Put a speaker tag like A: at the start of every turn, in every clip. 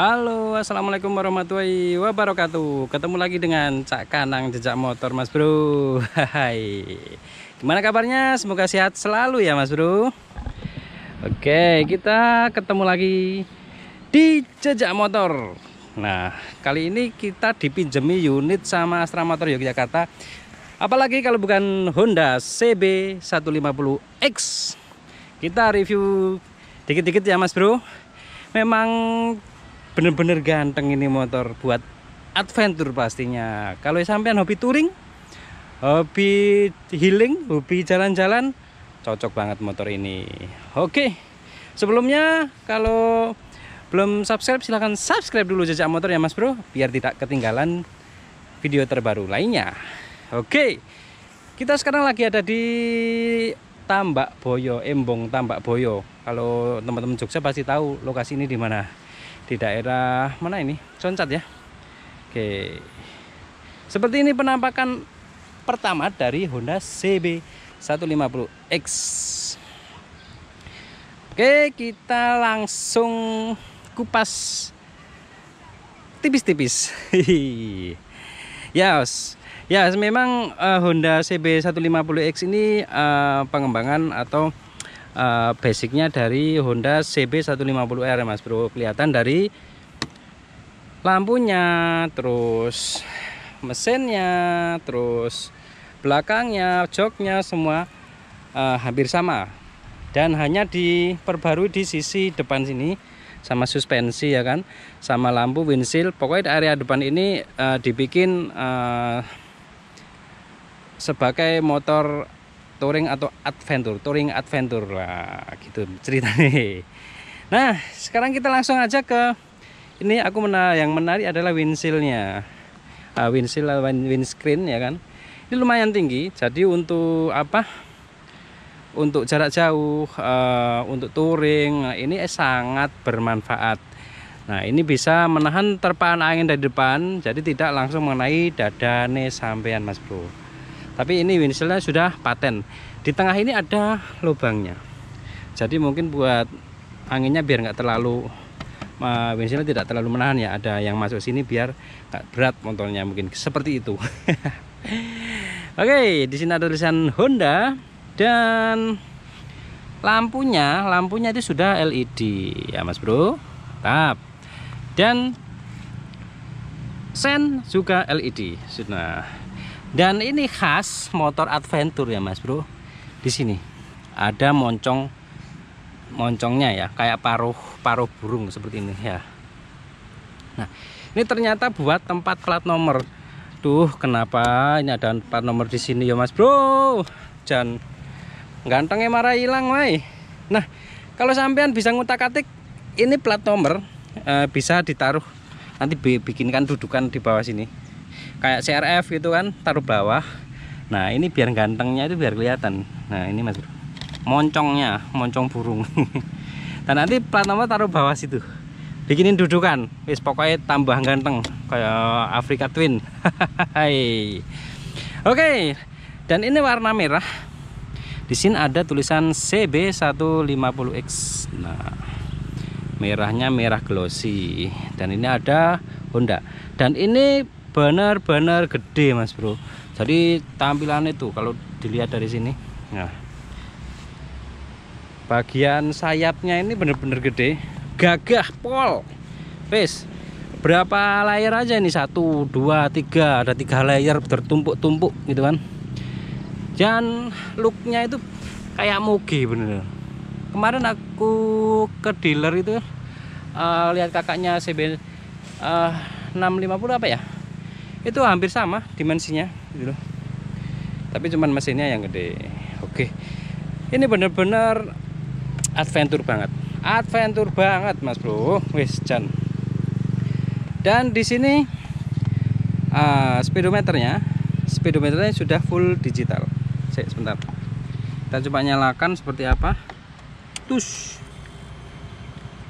A: Halo assalamualaikum warahmatullahi wabarakatuh ketemu lagi dengan Cak Kanang Jejak Motor Mas Bro Hai gimana kabarnya semoga sehat selalu ya Mas Bro Oke kita ketemu lagi di Jejak Motor Nah kali ini kita dipinjemi unit sama Astra Motor Yogyakarta apalagi kalau bukan Honda CB 150X kita review dikit-dikit ya Mas Bro memang bener-bener ganteng ini motor buat adventure pastinya kalau sampean hobi touring hobi healing hobi jalan-jalan cocok banget motor ini oke sebelumnya kalau belum subscribe silahkan subscribe dulu jejak motor ya mas bro biar tidak ketinggalan video terbaru lainnya oke kita sekarang lagi ada di Tambak Boyo Embong Tambak Boyo kalau teman-teman Jogja pasti tahu lokasi ini di mana di daerah mana ini Concat ya Oke seperti ini penampakan pertama dari Honda CB 150X Oke kita langsung kupas tipis-tipis ya yes. ya yes, memang uh, Honda CB 150X ini uh, pengembangan atau Eh, basicnya dari Honda CB150R Mas Bro kelihatan dari lampunya terus mesinnya terus belakangnya joknya semua uh, hampir sama dan hanya diperbarui di sisi depan sini sama suspensi ya kan sama lampu windshield pokoknya area depan ini uh, dibikin uh, sebagai motor touring atau adventure touring adventure lah gitu ceritanya nah sekarang kita langsung aja ke ini aku mena yang menarik adalah windshieldnya uh, windshield windscreen ya kan ini lumayan tinggi jadi untuk apa untuk jarak jauh uh, untuk touring eh, ini sangat bermanfaat Nah ini bisa menahan terpaan angin dari depan jadi tidak langsung mengenai dada sampean mas bro tapi ini windshieldnya sudah paten di tengah ini ada lubangnya jadi mungkin buat anginnya biar nggak terlalu windshieldnya tidak terlalu menahan ya ada yang masuk sini biar nggak berat motornya mungkin seperti itu oke okay, di sini ada tulisan Honda dan lampunya lampunya itu sudah LED ya mas bro tap dan sen juga LED sudah dan ini khas motor adventure ya Mas Bro. Di sini ada moncong moncongnya ya, kayak paruh paruh burung seperti ini ya. Nah, ini ternyata buat tempat plat nomor. Tuh, kenapa ini ada plat nomor di sini ya Mas Bro? Dan gantengnya marah hilang, woi. Nah, kalau sampean bisa ngutak-atik ini plat nomor e, bisa ditaruh nanti bikinkan dudukan di bawah sini kayak CRF gitu kan taruh bawah nah ini biar gantengnya itu biar kelihatan nah ini mas bro moncongnya moncong burung dan nanti plat nomor taruh bawah situ bikinin dudukan wis pokoknya tambah ganteng kayak Afrika Twin oke dan ini warna merah di sini ada tulisan CB150X nah merahnya merah glossy dan ini ada Honda dan ini benar-benar gede mas bro jadi tampilan itu kalau dilihat dari sini nah bagian sayapnya ini bener-bener gede gagah pol face. berapa layer aja ini satu dua tiga ada tiga layer tertumpuk tumpuk gitu kan dan looknya itu kayak moge bener kemarin aku ke dealer itu uh, lihat kakaknya CB uh, 650 apa ya itu hampir sama dimensinya gitu loh tapi cuman mesinnya yang gede oke ini bener-bener adventure banget adventure banget mas bro wis jan dan di sini uh, speedometernya speedometernya sudah full digital Sik, sebentar kita coba nyalakan seperti apa tush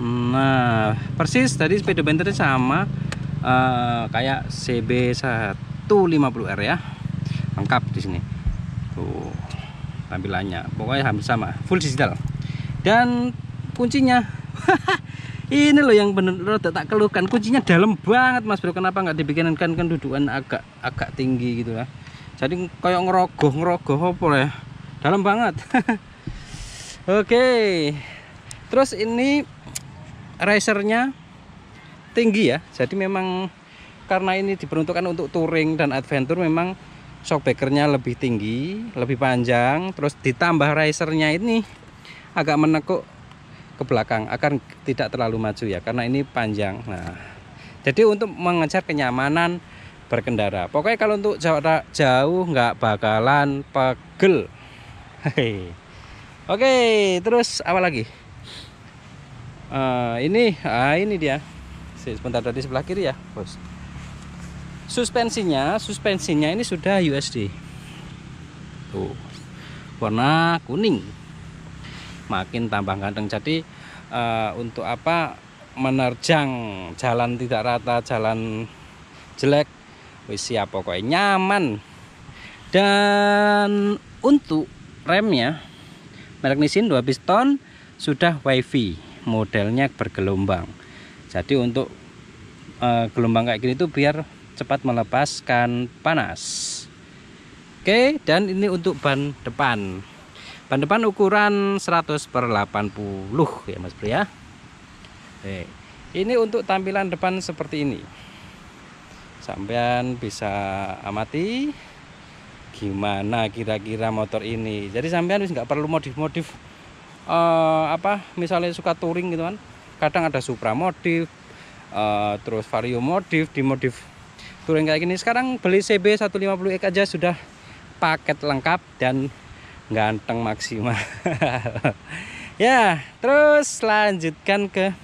A: nah persis tadi speedometernya sama Eh, kayak CB 150R ya lengkap di sini tuh tampilannya pokoknya hampir sama full digital dan kuncinya ini loh yang benar-benar tak keluhkan kuncinya dalam banget mas bro kenapa nggak dibikinkan kan dudukan agak agak tinggi gitu ya jadi kayak ngerogoh ngerogoh apa ya dalam banget oke okay. terus ini racernya tinggi ya jadi memang karena ini diperuntukkan untuk touring dan adventure memang shockbackernya lebih tinggi lebih panjang terus ditambah risernya ini agak menekuk ke belakang akan tidak terlalu maju ya karena ini panjang nah jadi untuk mengejar kenyamanan berkendara pokoknya kalau untuk jarak jauh nggak bakalan pegel oke terus apa lagi uh, ini ah ini dia sebentar tadi sebelah kiri ya bos suspensinya suspensinya ini sudah USD tuh warna kuning makin tambah ganteng jadi uh, untuk apa menerjang jalan tidak rata jalan jelek wis siap ya, pokoknya nyaman dan untuk remnya merek Nissin 2 piston sudah wifi modelnya bergelombang jadi untuk uh, gelombang kayak gini itu biar cepat melepaskan panas oke dan ini untuk ban depan ban depan ukuran 100 per 80 ya mas pria ya Oke. ini untuk tampilan depan seperti ini sampean bisa amati gimana kira-kira motor ini jadi sampean nggak perlu modif-modif uh, apa misalnya suka touring gitu kan kadang ada supra modif uh, eh, terus vario modif dimodif touring kayak gini sekarang beli CB 150X aja sudah paket lengkap dan ganteng maksimal ya terus lanjutkan ke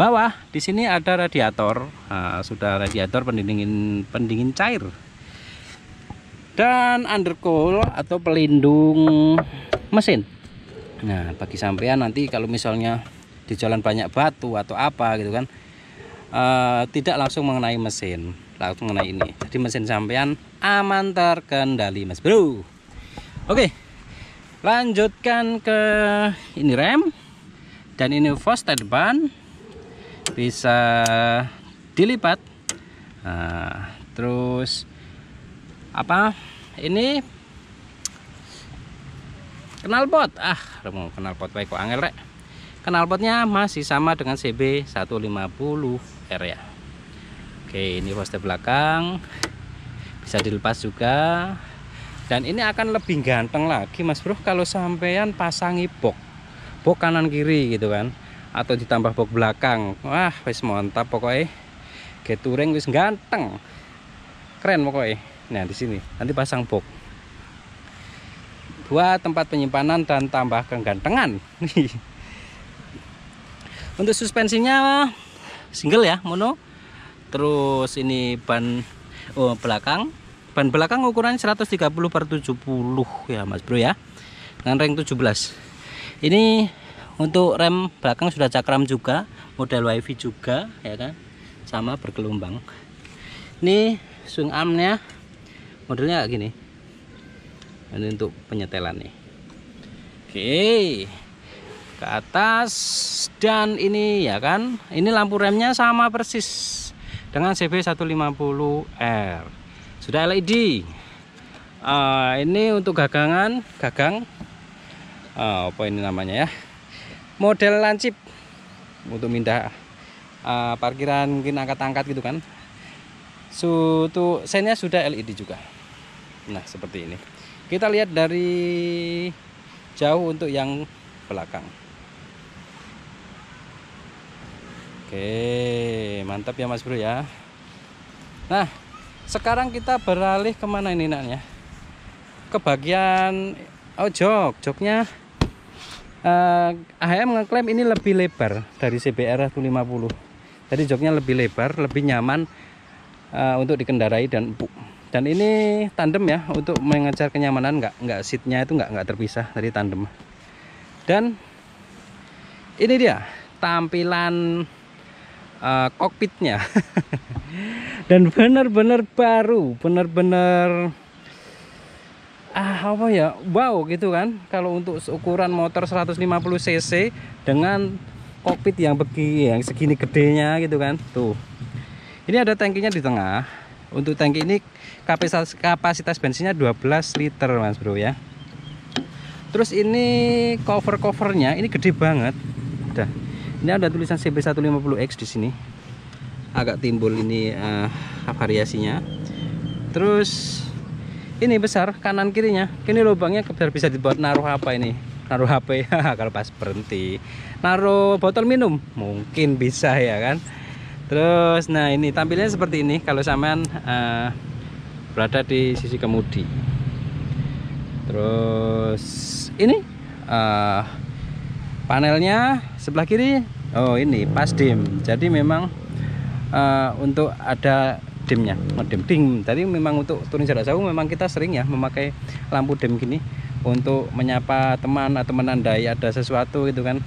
A: bawah di sini ada radiator uh, sudah radiator pendingin pendingin cair dan undercool atau pelindung mesin nah bagi sampean nanti kalau misalnya di jalan banyak batu atau apa gitu kan e, tidak langsung mengenai mesin langsung mengenai ini jadi mesin sampean aman terkendali mas bro oke lanjutkan ke ini rem dan ini foster depan bisa dilipat nah, terus apa ini kenal pot ah kenal pot baik kok angel rek knalpotnya masih sama dengan CB 150R ya oke ini poster belakang bisa dilepas juga dan ini akan lebih ganteng lagi mas bro kalau sampean pasangi box box kanan kiri gitu kan atau ditambah box belakang wah wis mantap pokoknya geturing wis ganteng keren pokoknya nah di sini nanti pasang box buat tempat penyimpanan dan tambah kegantengan untuk suspensinya single ya mono terus ini ban oh, belakang ban belakang ukuran 130 per 70 ya mas bro ya dengan ring 17 ini untuk rem belakang sudah cakram juga model wifi juga ya kan sama bergelombang ini swing armnya modelnya kayak gini ini untuk penyetelan nih oke okay ke atas dan ini ya kan ini lampu remnya sama persis dengan CB150R sudah LED uh, ah, ini untuk gagangan gagang uh, apa ini namanya ya model lancip untuk mindah uh, parkiran mungkin angkat-angkat gitu kan sutu senya sudah LED juga nah seperti ini kita lihat dari jauh untuk yang belakang Oke, mantap ya Mas Bro ya. Nah, sekarang kita beralih kemana ini nak ya? Ke bagian oh jok, joknya eh, AHM ngeklaim ini lebih lebar dari CBR 150. Jadi joknya lebih lebar, lebih nyaman eh, untuk dikendarai dan empuk. Dan ini tandem ya untuk mengejar kenyamanan nggak nggak seatnya itu nggak nggak terpisah dari tandem. Dan ini dia tampilan uh, kokpitnya dan benar-benar baru benar-benar ah apa ya wow gitu kan kalau untuk ukuran motor 150 cc dengan kokpit yang begini yang segini gedenya gitu kan tuh ini ada tangkinya di tengah untuk tangki ini kapasitas, kapasitas bensinnya 12 liter mas bro ya terus ini cover covernya ini gede banget udah ini ada tulisan CB150X di sini agak timbul ini uh, variasinya terus ini besar kanan kirinya ini lubangnya bisa dibuat naruh apa ini naruh HP kalau pas berhenti naruh botol minum mungkin bisa ya kan terus nah ini tampilnya seperti ini kalau saman uh, eh, berada di sisi kemudi terus ini uh, panelnya sebelah kiri oh ini pas dim jadi memang uh, untuk ada dimnya oh, dim ding. tadi memang untuk turun jarak jauh memang kita sering ya memakai lampu dim gini untuk menyapa teman atau menandai ada sesuatu gitu kan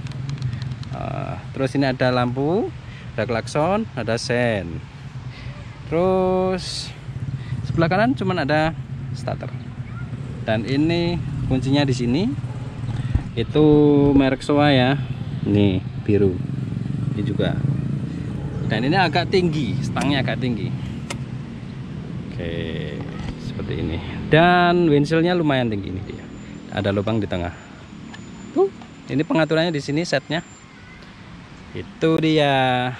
A: uh, terus ini ada lampu ada klakson ada sen terus sebelah kanan cuman ada starter dan ini kuncinya di sini itu merek Soa ya nih biru ini juga dan ini agak tinggi stangnya agak tinggi oke seperti ini dan windshieldnya lumayan tinggi ini dia ada lubang di tengah tuh ini pengaturannya di sini setnya itu dia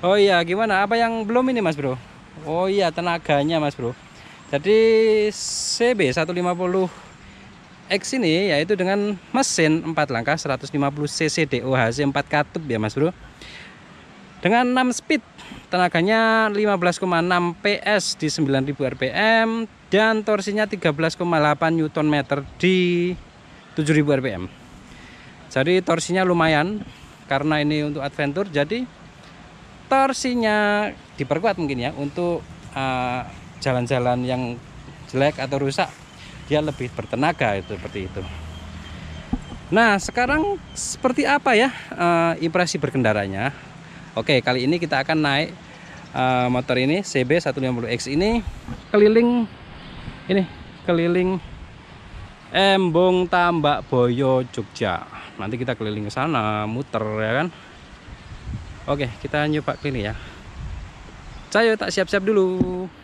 A: oh iya gimana apa yang belum ini mas bro oh iya tenaganya mas bro jadi CB 150 X ini yaitu dengan mesin 4 langkah 150 cc DOHC 4 katup ya Mas Bro dengan 6 speed tenaganya 15,6 PS di 9000 rpm dan torsinya 13,8 Nm di 7000 rpm jadi torsinya lumayan karena ini untuk adventure jadi torsinya diperkuat mungkin ya untuk eh, jalan-jalan uh, jalan -jalan yang jelek atau rusak dia lebih bertenaga itu seperti itu nah sekarang seperti apa ya uh, impresi berkendaranya oke kali ini kita akan naik uh, motor ini CB150X ini keliling ini keliling Embung Tambak Boyo Jogja nanti kita keliling ke sana muter ya kan oke kita nyoba ini ya Cayo tak siap-siap dulu